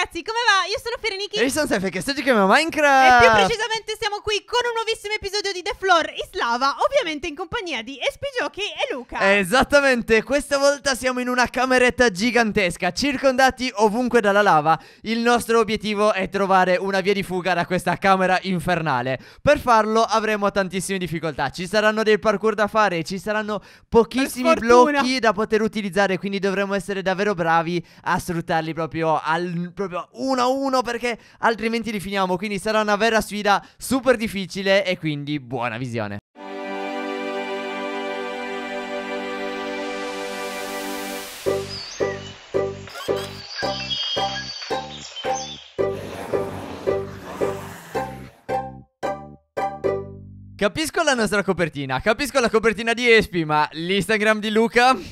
ragazzi, come va? Io sono Fereniki E io sono Sefe che sto giocando a Minecraft E più precisamente siamo qui con un nuovissimo episodio di The Floor Islava Ovviamente in compagnia di Espi Giochi e Luca Esattamente, questa volta siamo in una cameretta gigantesca Circondati ovunque dalla lava Il nostro obiettivo è trovare una via di fuga da questa camera infernale Per farlo avremo tantissime difficoltà Ci saranno dei parkour da fare Ci saranno pochissimi blocchi da poter utilizzare Quindi dovremo essere davvero bravi a sfruttarli proprio al... Proprio proprio 1-1 perché altrimenti li finiamo. Quindi sarà una vera sfida super difficile e quindi buona visione. Capisco la nostra copertina, capisco la copertina di Espi, ma l'Instagram di Luca... Luca?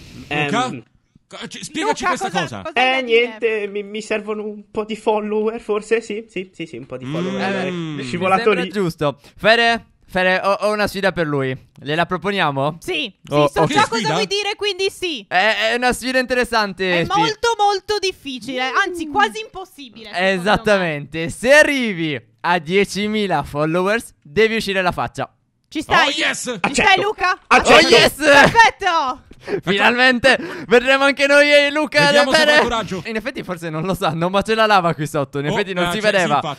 Ehm, c- spiegaci Luca, questa cosa. cosa. eh, niente, mi, mi, servono un po' di follower, forse sì, sì, sì, sì un po' di follower. Mm, eh, scivolato lì. giusto. Fede, Fede ho, ho, una sfida per lui. Le proponiamo? Sì, oh, sì, so okay. cosa vuoi dire, quindi sì. È, è una sfida interessante. È spi- molto, molto difficile, anzi mm. quasi impossibile. Esattamente. Me. Se arrivi a 10.000 followers, devi uscire la faccia. Ci stai? Oh, yes. Ci Accetto. stai, Luca? Accetto. Oh, yes. Perfetto. Finalmente verremo anche noi e Luca Vediamo se avrà coraggio. In effetti forse non lo sanno, ma c'è la lava qui sotto. In oh, effetti Oh, non eh, si cioè, sì, vedeva.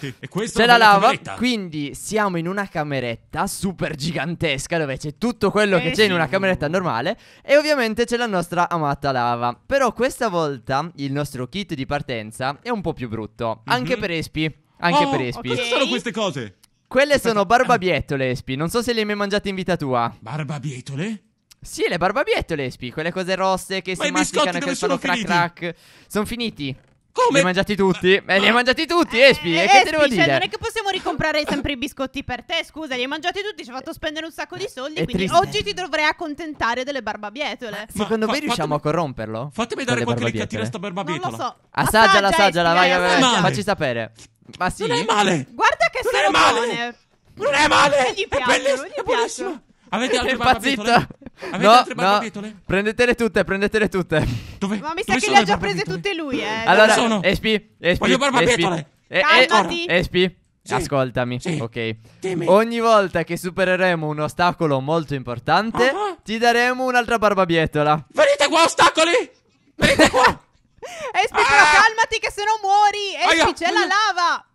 c'è la lava, cameretta. quindi siamo in una cameretta super gigantesca dove c'è tutto quello che Eh c'è in una cameretta normale e ovviamente c'è la nostra amata lava. Però questa volta il nostro kit di partenza è un po' più brutto, mhm. anche per Espi. Anche Oh, per Espi. Cosa sono queste cose? Quelle sono barbabietole, Espi. Non so se le hai mai mangiate in vita tua. Barbabietole? Sì, le barbabietole, Espi. quelle cose rosse che Ma si masticano e che sono crack finiti? crack. Sono finiti. Come? Li hai mangiati tutti? Ma... Eh, li hai mangiati tutti, eh, Espi. Eh, che te devo cioè, Non è che possiamo ricomprare sempre i biscotti per te. Scusa, li hai mangiati tutti. Ci hai fatto spendere un sacco di eh, soldi. È quindi triste. oggi ti dovrei accontentare delle barbabietole. Ma secondo fa, riusciamo fatemi, a corromperlo? Fatemi dare qualche ricattina a eh. sta barbabietola. Non lo so. Assaggiala, assaggiala. vai, vai, vai. Facci sapere. Ma sì. Non è male. Guarda che sono buone. Non è male. Gli piacciono. È bellissimo. Avete altre barbabietole? Avete no, altre barbabietole? No. Prendetele tutte, prendetele tutte. Dove? Ma mi sa Dove che le ha già prese tutte lui, eh. Allora, sono? Espi, Espi. Voglio barbabietole. Eh, eh, calmati. Espi. Sì. Ascoltami, sì. ok. Dimmi. Ogni volta che supereremo un ostacolo molto importante, uh-huh. ti daremo un'altra barbabietola. Venite qua, ostacoli! Venite qua! Espi, ah! calmati che se no muori! Espi, Aia. c'è Aia. la lava!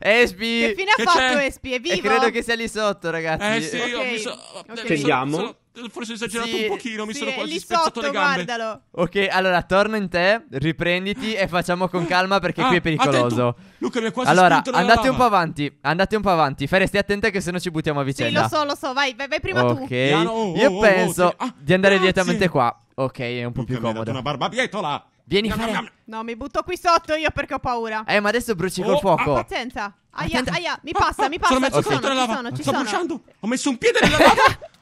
Espi! Che fine che ha fatto c'è? Espi? È vivo? E credo che sia lì sotto, ragazzi. Eh sì, okay. io mi Okay. Scendiamo forse ho esagerato sì, un pochino, mi sì, sono quasi spezzato sotto, le gambe. Guardalo. Ok, allora torno in te, riprenditi e facciamo con calma perché ah, qui è ah, pericoloso. Attento. Luca mi ha quasi Allora, andate un po' avanti, andate un po' avanti. Fere, stai attenta che se no ci buttiamo a vicenda. Sì, lo so, lo so, vai, vai, vai prima okay. tu. Ok. Oh, Io oh, oh, penso ah, di andare grazie. direttamente qua. Ok, è un po' Luca più comodo. una barbabietola. Vieni fare... No, no, no. no, mi butto qui sotto io perché ho paura. Eh, ma adesso bruci col oh, fuoco. Ah, pazienza. Aia, Attenta. aia, mi passa, ah, mi ah, passa. Sono messo okay. sotto la lava. Sono, Sto sono. bruciando. Ho messo un piede nella lava.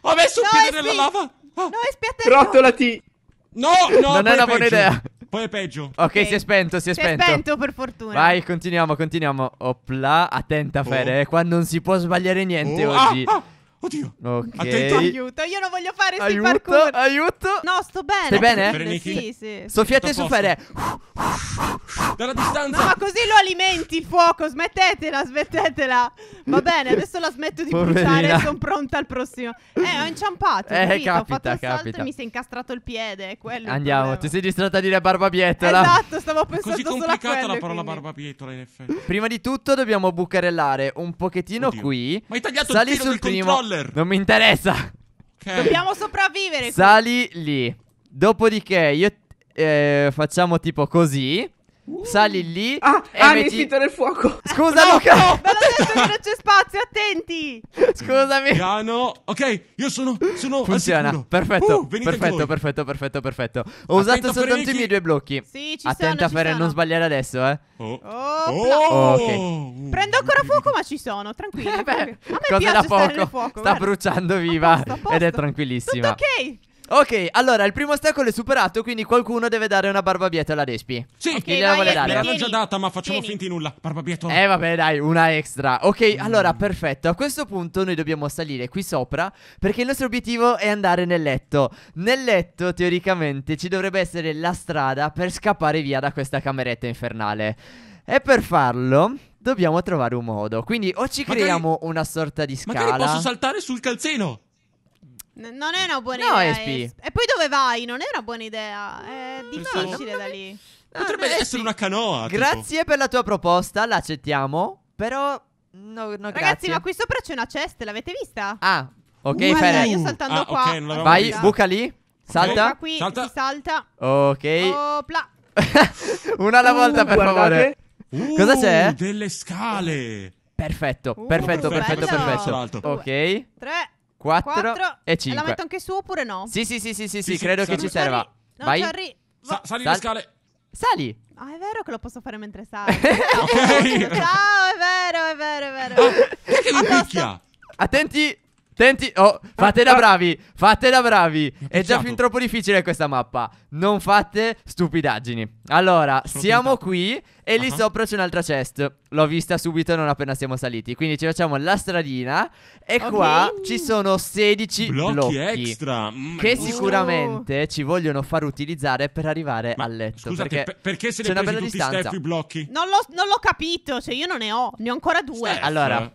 Ho messo un piede nella lava. Ah. No, aspetta. Rotolati. No, no, non è una buona idea. Poi è peggio. Ok, okay. si è spento, si è si spento. Si è spento per fortuna. Vai, continuiamo, continuiamo. Opla, attenta, Fede. Oh. Eh, qua non si può sbagliare niente oh. oggi. Ah, ah. Oddio. Ok. Attento. Aiuto, io non voglio fare sti aiuto, parkour. Aiuto. No, sto bene. Stai bene? Bereniti? Sì, sì. Soffiate su fare. Dalla distanza. No, ma così lo alimenti il fuoco, smettetela, smettetela. Va bene, adesso la smetto di Poverina. bruciare, sono pronta al prossimo. Eh, ho inciampato, Eh, capito? capita, ho fatto capita. Salto e mi si è incastrato il piede, quello Andiamo, ti sei distratta a dire barbabietola. Esatto, stavo pensando Così complicata quello, la parola quindi. barbabietola in effetti. Prima di tutto dobbiamo bucarellare un pochettino Oddio. qui. Ma hai tagliato Sali il sul primo. Waller. Non mi interessa. Okay. Dobbiamo sopravvivere. Sali lì. Dopodiché io eh, facciamo tipo così. Uh. Sali lì ah, e ah, metti... il nel fuoco. Scusa, no, Luca. No. Ma l'ho detto che non c'è spazio, attenti. Scusami. Piano. Ok, io sono sono Funziona. Perfetto. Uh, perfetto, perfetto, perfetto, perfetto. Ho usato soltanto i miei due blocchi. Sì, ci Attenta sono, per sono. non sbagliare adesso, eh. Oh. Oh, oh. ok. Oh. Prendo ancora fuoco, ma ci sono, tranquillo. Eh beh, a me Cosa piace da poco. Fuoco, Sta guarda. bruciando viva a posto, a posto. ed è tranquillissima. Tutto ok. Ok, allora il primo ostacolo è superato, quindi qualcuno deve dare una barbabietola alla Despi. Sì, okay, gliela vuole dare. L'hanno già data, ma facciamo finta di nulla. Barbabietola. Eh, vabbè, dai, una extra. Ok, mm. allora, perfetto. A questo punto noi dobbiamo salire qui sopra, perché il nostro obiettivo è andare nel letto. Nel letto, teoricamente, ci dovrebbe essere la strada per scappare via da questa cameretta infernale. E per farlo, dobbiamo trovare un modo. Quindi o ci magari, creiamo una sorta di scala. Magari posso saltare sul calzino non è una buona no, idea. SP. Es- e poi dove vai? Non è una buona idea. È difficile da lì. Potrebbe essere una canoa. Grazie tipo. per la tua proposta, l'accettiamo. Però. No, no, Ragazzi, ma qui sopra c'è una cesta, l'avete vista? Ah, ok, Guarda, uh, Fere. Io saltando ah, qua. Okay, vai, vista. buca lì. Salta. Buca qui, salta. salta. Ok. Opla. una alla uh, volta, per guardate. favore. Uh, Cosa c'è? Delle scale. Perfetto, uh, perfetto, perfetto, perfetto, perfetto. Ok. Tre. 4, e 5. La metto anche su oppure no? Sì, sì, sì, sì, sì, sì, sì credo sì, che ci serva. No, Vai. Harry. Sa- sali Sal- le scale. Sali. Ah, è vero che lo posso fare mentre sali. ok. Ciao, è vero, è vero, è vero. Ah, perché mi picchia? Attenti. Tenti, oh, fate da ah, ah. bravi, fate da bravi. Diciamo. È già fin troppo difficile questa mappa. Non fate stupidaggini. Allora, siamo qui e uh -huh. lì sopra c'è un'altra chest. L'ho vista subito non appena siamo saliti. Quindi ci facciamo la stradina e okay. qua ci sono 16 blocchi, blocchi extra. Mm. che oh. sicuramente ci vogliono far utilizzare per arrivare Ma, al letto. Scusate, perché, per perché se ne una bella distanza. i blocchi? Non l'ho, capito, cioè io non ne ho, ne ho ancora due. Steph. Allora,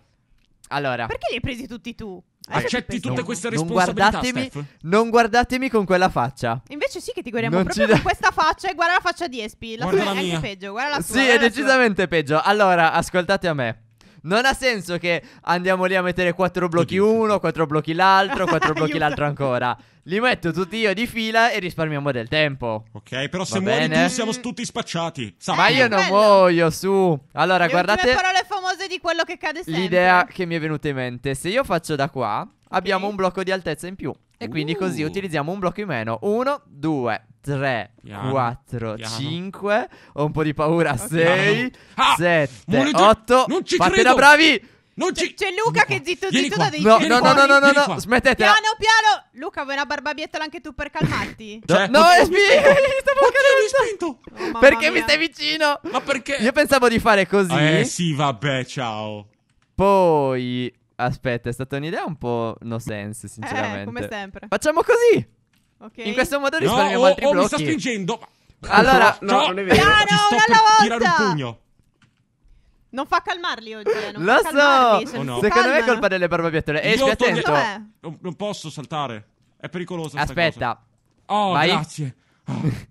allora. Perché li hai presi tutti tu? Eh, Accetti tutte non, queste responsabilità. Non guardatemi, non guardatemi, con quella faccia. Invece sì che ti guardiamo non proprio da... con questa faccia e guarda la faccia di Espi. La guarda è mia. peggio, guarda la sua. Sì, è decisamente sua. peggio. Allora, ascoltate a me. Non ha senso che andiamo lì a mettere quattro blocchi uno, quattro blocchi l'altro, quattro blocchi l'altro ancora. Li metto tutti io di fila e risparmiamo del tempo. Ok, però se Va tu siamo tutti spacciati. Sappi. Ma io non bello. muoio, su. Allora, Le guardate. Le parole famose di quello che cade sempre. L'idea che mi è venuta in mente, se io faccio da qua, okay. abbiamo un blocco di altezza in più. E quindi uh. così utilizziamo un blocco in meno. Uno, due, 3, piano, 4, piano. 5. Ho un po' di paura. 6, ah, 7, 8. Non ci Fatela credo. bravi! Non ci... C'è Luca, Luca che zitto vieni zitto qua, da no, no, no, no, no, no, no, smettete. Piano, piano. Luca, vuoi una barbabietola anche tu per calmarti? cioè, cioè no, no, oh, mi spinto. Mi spinto. Oh, perché mia. mi stai vicino? Ma perché? Io pensavo di fare così. Eh sì, vabbè, ciao. Poi, aspetta, è stata un'idea un po' no sense, eh, sinceramente. Eh, come sempre. Facciamo così. Okay. In questo modo risparmiamo no, oh, altri oh, blocchi. Oh, mi sta spingendo. Allora, cioè, no, no, non è vero. Piano, Ti sto volta. tirare un pugno. Non fa calmarli oggi. Eh, non Lo so. Calmarli, oh, no. Secondo me è colpa delle barbabietole. Eh, stai attento. Non, posso saltare. È pericoloso. Aspetta. Oh, Vai. grazie. Oh.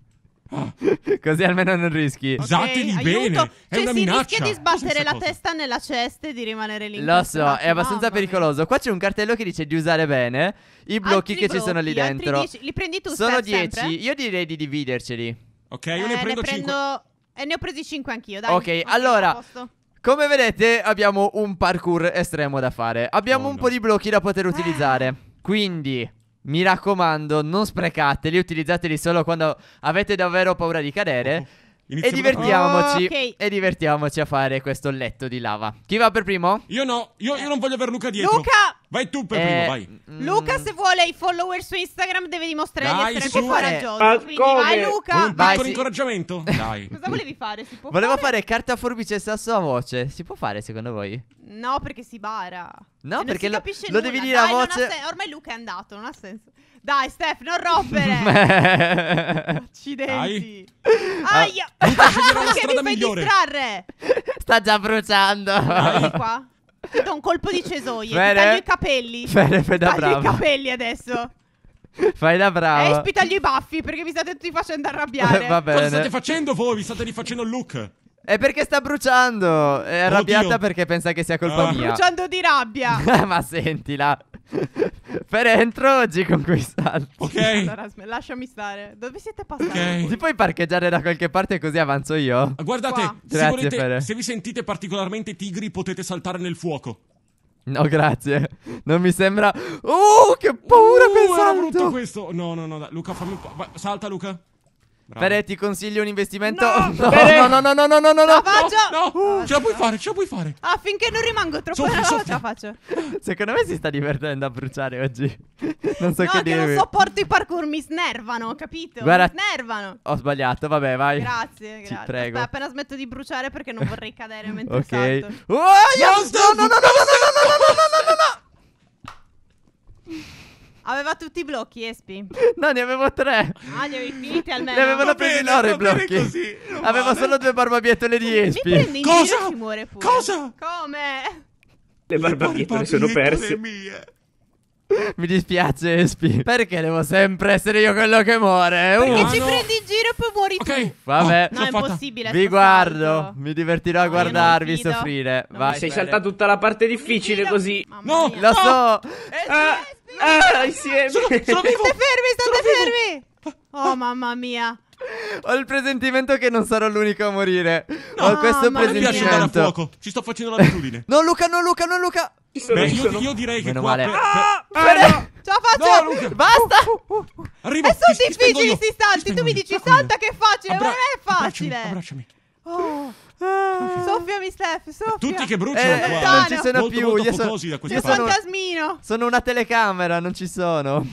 Così almeno non rischi. Okay, Usateli bene. Cioè, è una si minaccia. rischia di sbattere la cosa? testa nella cesta e di rimanere lì. Lo so, è abbastanza mamma pericoloso. Mamma. Qua c'è un cartello che dice di usare bene i blocchi altri che blocchi, ci sono lì dentro. 10. Li prendi tu, Sono 10. Io direi di dividerceli. Ok, io eh, ne prendo 5. Prendo... E eh, ne ho presi 5 anch'io, dai. Ok, allora. Come vedete, abbiamo un parkour estremo da fare. Abbiamo oh, un no. po' di blocchi da poter eh. utilizzare. Quindi, mi raccomando, non sprecateli, utilizzateli solo quando avete davvero paura di cadere. Iniziamo e divertiamoci. Ah, okay. E divertiamoci a fare questo letto di lava. Chi va per primo? Io no, io, io non voglio avere Luca dietro. Luca! Vai tu per eh, primo, vai. Mm. Luca, se vuole i follower su Instagram, deve dimostrare Dai, di essere più eh, coraggioso. Quindi vai, Luca. Un vai, piccolo sì. incoraggiamento. Dai. Cosa volevi fare? Si può Volevo fare? fare carta, forbice e sasso a voce. Si può fare, secondo voi? No, perché si bara. No, cioè, perché lo, lo devi dire Dai, a voce. Sen- ormai Luca è andato, non ha senso. Dai, Steph, non rompere. Accidenti. Dai. Ah, Aia. Ah. perché mi fai migliore. distrarre? Sta già bruciando. Vieni qua. Ti do un colpo di cesoie. Bene. Ti taglio i capelli. Bene, fai da bravo. Taglio i capelli adesso. Fai da bravo. E eh, spitaglio i baffi perché mi state tutti facendo arrabbiare. Va bene. Cosa state facendo voi? Vi state rifacendo il look. È perché sta bruciando. È arrabbiata Oddio. perché pensa che sia colpa Ah. mia. Bruciando di rabbia. Ma sentila. per entro oggi con quei salti. Ok. Allora, sm- lasciami stare. Dove siete passati? Ok. Ti puoi parcheggiare da qualche parte così avanzo io? Guardate, se, Grazie, volete- se vi sentite particolarmente tigri potete saltare nel fuoco. No, grazie. Non mi sembra. Oh, che paura Uh, quel era brutto questo. No, no, no, dai, Luca, fammi un po'. Salta, Luca. Bravo. Pere, ti consiglio un investimento. No, no, no, no, no, no, no, no, no. faccio. No, no. Uh, ce la puoi fare, ce la puoi fare. Affinché non rimango troppo soffi, soffi. ce la faccio. Secondo me si sta divertendo a bruciare oggi. Non so no, che dire. No, che non sopporto i parkour, mi snervano, capito? Guarda, mi snervano. Ho sbagliato, vabbè, vai. Grazie, grazie. Ti prego. Aspetta, appena smetto di bruciare perché non vorrei cadere mentre okay. salto. Ok. Oh, no, no, no, no, no, no, no, no, no, no, no, no. Aveva tutti i blocchi, Espi? No, ne avevo tre. Ah, li avevi finiti almeno. Ne avevano presi loro i blocchi. Così, avevo vale. solo due barbabietole di Espi. Cosa? Giro, muore pure. Cosa? Come? Le barbabietole sono perse. Mie. Mi dispiace, Espi. Perché devo sempre essere io quello che muore? Perché uh, ci no. prendi in giro e poi muori okay. tu. Vabbè, oh, no, è fatta. impossibile. Vi guardo. Salto. Mi divertirò a eh, no, guardarvi soffrire. Vai. Sei saltata tutta la parte difficile così. no, lo so. Oh! Espi! Eh, eh, Ah, insieme. Sono, sono vivo. State fermi, state fermi. Oh, mamma mia. Ho il presentimento che non sarò l'unico a morire. No, Ho questo ma mi piace andare a fuoco. Ci sto facendo l'abitudine. No, Luca, no, Luca, no, Luca. Beh, io, io direi che Meno qua male. per- Ah, ah ce la faccio! No, Luca. Basta! Uh, uh, uh, arrivo. e sono ti- difficili io. salti. Tu mi dici salta che è facile, Abbra- ma non è abbracciami, facile. Abbracciami. Oh. Ah. Eh. Soffiami Steph, soffia. Tutti che bruciano eh, qua. Non ci sono molto, più, molto io sono, da io sono un fantasmino. Sono una telecamera, non ci sono.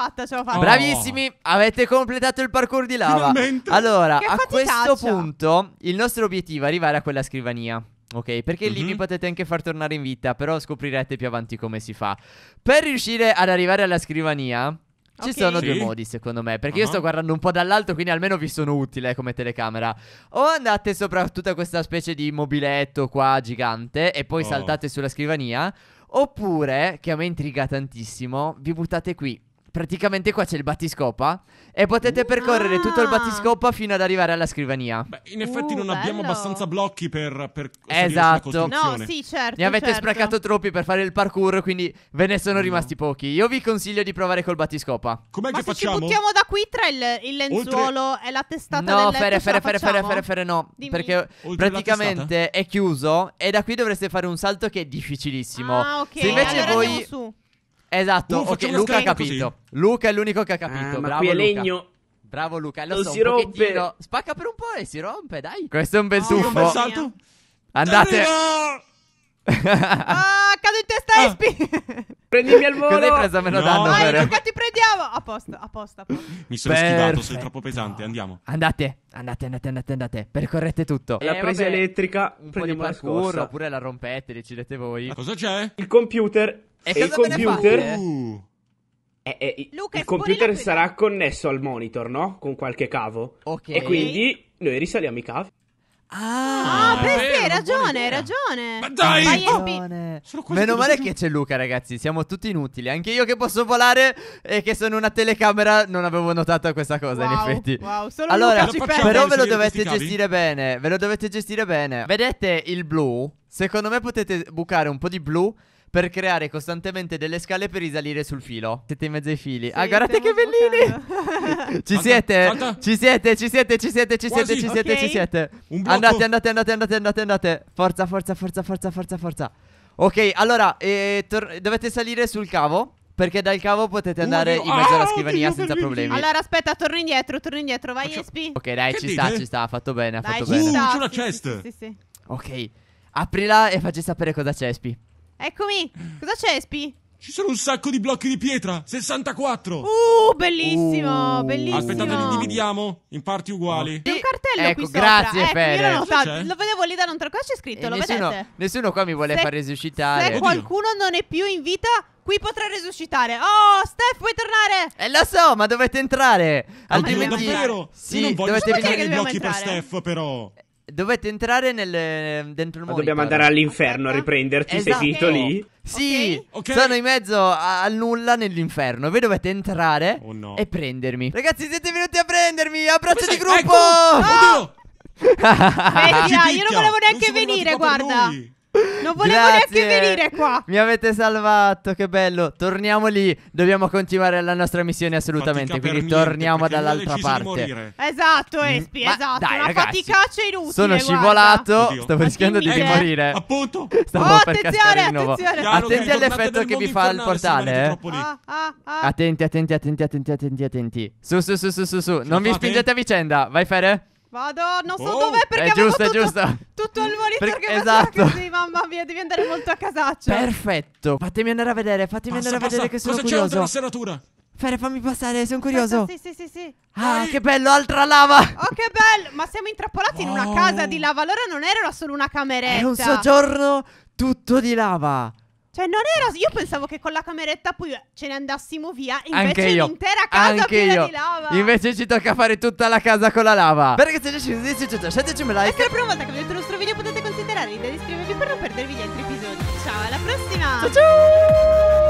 fatta, ce l'ho fatta. Oh. Bravissimi, avete completato il parkour di lava. Finalmente. Allora, che a questo punto, il nostro obiettivo è arrivare a quella scrivania. Ok, perché mm-hmm. lì mhm. vi potete anche far tornare in vita, però scoprirete più avanti come si fa. Per riuscire ad arrivare alla scrivania, ci okay. sono sì. due modi, secondo me. Perché uh-huh. io mhm. sto guardando un po' dall'alto, quindi almeno vi sono utile eh, come telecamera. O andate sopra tutta questa specie di mobiletto qua gigante e poi oh. saltate sulla scrivania. Oppure, che a me intriga tantissimo, vi buttate qui Praticamente qua c'è il battiscopa e potete ah! percorrere ah. tutto il battiscopa fino ad arrivare alla scrivania. Beh, in effetti uh, non abbiamo abbastanza blocchi per, per Esatto. No, sì, certo. Ne avete certo. sprecato troppi per fare il parkour, quindi ve ne sono no. rimasti pochi. Io vi consiglio di provare col battiscopa. Com'è Ma che facciamo? ci buttiamo da qui tra il, il lenzuolo Oltre... e la testata no, del fere, letto, fere, fere, fere, fere, fere, no. Dimmi. Perché Oltre praticamente è chiuso e da qui dovreste fare un salto che è difficilissimo. Ah, ok. Se invece allora voi... su. Esatto, uh, ok, Luca ha capito. Così. Luca è l'unico che ha capito. Ah, ma Bravo, qui è legno. Luca. Bravo Luca, lo non so, si rompe. Spacca per un po' e si rompe, dai. Questo è un bel oh, tuffo. Un salto. Andate. ah, cado in testa ah. Espi. Prendimi al volo. Hai preso meno no. danno Vai, Luca, ti prendiamo. A posto, a posto, Mi sono Perfetto. schivato, sei troppo pesante, andiamo. Andate, andate, andate, andate, andate. Percorrete tutto. Eh, la presa vabbè. elettrica, un po' di parkour, oppure la rompete, decidete voi. Ma cosa c'è? Il computer Uh. E, e il computer... Uh. Eh, eh, Luca, il computer sarà connesso al monitor, no? Con qualche cavo. Ok. E quindi noi risaliamo i cavi. Ah, ah beh, hai ragione, hai ragione. Ma dai, Vai, meno male che c'è Luca, ragazzi. Siamo tutti inutili. Anche io che posso volare e che sono una telecamera, non avevo notato questa cosa. Wow, in effetti, wow, solo allora, Luca ci però ve lo dovete gestire bene. Ve lo dovete gestire bene. Vedete il blu? Secondo me potete bucare un po' di blu per creare costantemente delle scale per risalire sul filo. Siete in mezzo ai fili. Sì, ah, guardate che bellini! ci, siete? ci siete? Ci siete? Ci siete? Ci siete? Ci siete? Okay. Ci siete? Andate, andate, andate, andate, andate, andate. Forza, forza, forza, forza, forza, forza. Ok, allora, eh, dovete salire sul cavo. Perché dal cavo potete andare oh, in mezzo alla ah, scrivania oh, senza problemi. Allora, aspetta, torna indietro, torna indietro. Vai, Faccio... Espi. Ok, dai, che ci dite? sta, ci sta. Ha fatto bene, ha dai, fatto uh, bene. Sta, uh, c'è la chest. Sì, sì, sì. Ok, aprila e facci sapere cosa c'è, Espi. Eccomi. Cosa c'è, Spi? Ci sono un sacco di blocchi di pietra, 64. Uh, bellissimo, Uh. bellissimo. Aspettate, li dividiamo in parti uguali. C'è un cartello Ecco, qui sopra. grazie, ecco, io l'ho Fede. notato. C'è? Lo vedevo lì da non trovare. Qua c'è scritto, E lo nessuno, vedete? nessuno qua mi vuole Se- far Se resuscitare. Oddio. qualcuno non è più in vita, qui potrà resuscitare. Oh, Steph, puoi tornare? E eh, lo so, ma dovete entrare. ma Altrimenti. davvero? Io non voglio dovete sapere sapere che i dobbiamo blocchi per Steph, però. Dovete entrare nel, dentro il mondo. dobbiamo andare all'inferno a riprenderti, esatto. sei finito lì? Sì, okay. sono in mezzo a, nulla nell'inferno. Voi dovete entrare oh no. e prendermi. Ragazzi, siete venuti a prendermi! Abbraccio di gruppo! Ecco. Oh! Oddio! Ah. Vecchia, io non volevo neanche non venire, guarda. Noi. Non volevo Grazie. neanche venire qua. Mi avete salvato, che bello. Torniamo lì, dobbiamo continuare la nostra missione assolutamente, fatica quindi niente, torniamo dall'altra parte. Esatto, mm, Espi, Ma esatto, dai, una ragazzi, faticaccia inutile. Sono scivolato, Oddio. stavo rischiando di eh, morire. Appunto. Stavo oh, per attenzione, attenzione. Chiaro, attenti all'effetto che vi fa il portale. Eh. Ah, ah, ah. Attenti, attenti, attenti, attenti, attenti, Su, su, su, su, su, su. Non vi spingete a vicenda. Vai Fere. Vado, non so oh. dov'è perché è giusto, tutto, è giusto. tutto il monitor per, che esatto. così, mamma mia, devi andare molto a casaccio. Perfetto, fatemi andare a vedere, fatemi passa, andare a vedere che sono Cosa curioso. Cosa c'è la serratura? Fere, fammi passare, sono curioso. Aspetta, sì, sì, sì, sì. Ah, Ehi. che bello, altra lava. Oh, che bello, ma siamo intrappolati wow. in una casa di lava, allora non era solo una cameretta. È un soggiorno tutto di lava. Cioè, non era. Io pensavo che con la cameretta poi ce ne andassimo via. Invece Anche io. l'intera casa Anche piena io. di lava. Invece ci tocca fare tutta la casa con la lava. Beh, ragazzi, adesso ci siete, lasciateci un like. E se è la prima volta che vedete il nostro video, potete considerare di iscrivervi per non perdervi gli altri episodi. Ciao, alla prossima. Ciao, ciao.